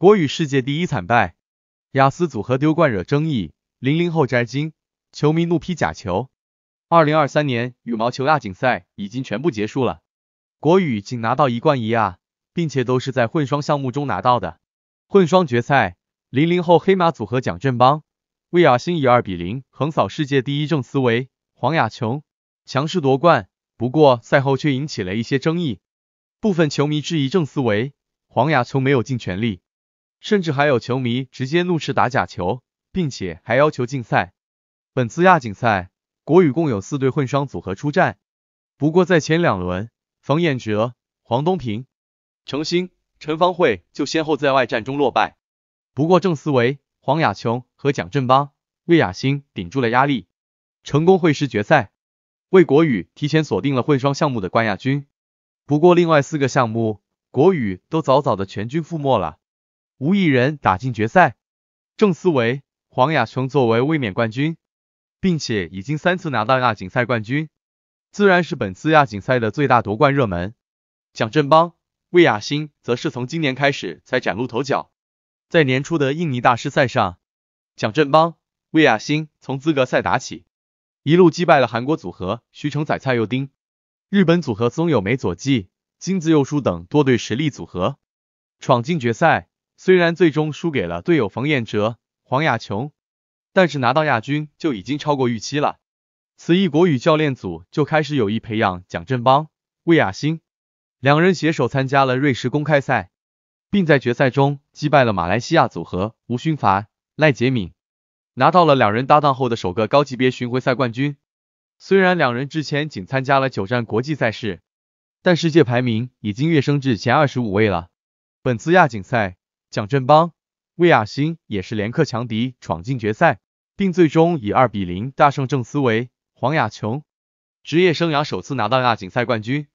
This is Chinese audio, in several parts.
国羽世界第一惨败，雅思组合丢冠惹争议，零零后摘金，球迷怒批假球。二零二三年羽毛球亚锦赛已经全部结束了，国羽仅拿到一冠一亚，并且都是在混双项目中拿到的。混双决赛，零零后黑马组合蒋振邦、魏雅欣以二比零横扫世界第一郑思维、黄雅琼，强势夺冠。不过赛后却引起了一些争议，部分球迷质疑郑思维、黄雅琼没有尽全力。甚至还有球迷直接怒斥打假球，并且还要求禁赛。本次亚锦赛，国羽共有四对混双组合出战，不过在前两轮，冯彦哲、黄东萍、程鑫、陈芳慧就先后在外战中落败。不过郑思维、黄雅琼和蒋振邦、魏雅欣顶住了压力，成功会师决赛，为国羽提前锁定了混双项目的冠亚军。不过另外四个项目，国羽都早早的全军覆没了。无一人打进决赛，郑思维、黄雅琼作为卫冕冠军，并且已经三次拿到亚锦赛冠军，自然是本次亚锦赛的最大夺冠热门。蒋振邦、魏雅欣则是从今年开始才崭露头角，在年初的印尼大师赛上，蒋振邦、魏雅欣从资格赛打起，一路击败了韩国组合徐承宰、蔡佑丁，日本组合松友美佐纪、金子佑树等多对实力组合，闯进决赛。虽然最终输给了队友冯彦哲、黄雅琼，但是拿到亚军就已经超过预期了。此役国羽教练组就开始有意培养蒋振邦、魏雅欣，两人携手参加了瑞士公开赛，并在决赛中击败了马来西亚组合吴勋凡、赖杰敏，拿到了两人搭档后的首个高级别巡回赛冠军。虽然两人之前仅参加了九站国际赛事，但世界排名已经跃升至前二十五位了。本次亚锦赛。蒋振邦、魏亚欣也是连克强敌，闯进决赛，并最终以二比零大胜郑思维、黄雅琼，职业生涯首次拿到亚锦赛冠军。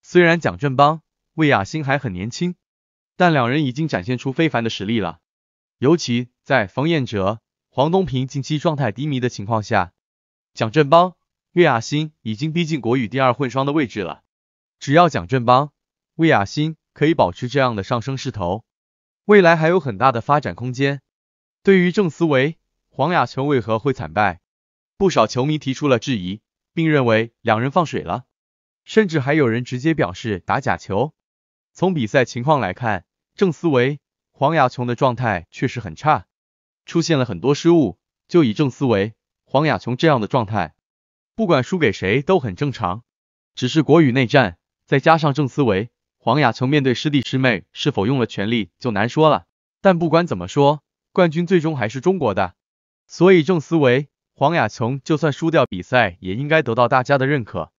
虽然蒋振邦、魏亚欣还很年轻，但两人已经展现出非凡的实力了。尤其在冯彦哲、黄东萍近期状态低迷的情况下，蒋振邦、魏亚欣已经逼近国羽第二混双的位置了。只要蒋振邦、魏亚欣可以保持这样的上升势头，未来还有很大的发展空间。对于郑思维、黄雅琼为何会惨败，不少球迷提出了质疑，并认为两人放水了，甚至还有人直接表示打假球。从比赛情况来看，郑思维、黄雅琼的状态确实很差，出现了很多失误。就以郑思维、黄雅琼这样的状态，不管输给谁都很正常。只是国羽内战，再加上郑思维。黄雅琼面对师弟师妹，是否用了全力就难说了。但不管怎么说，冠军最终还是中国的。所以正思维，黄雅琼就算输掉比赛，也应该得到大家的认可。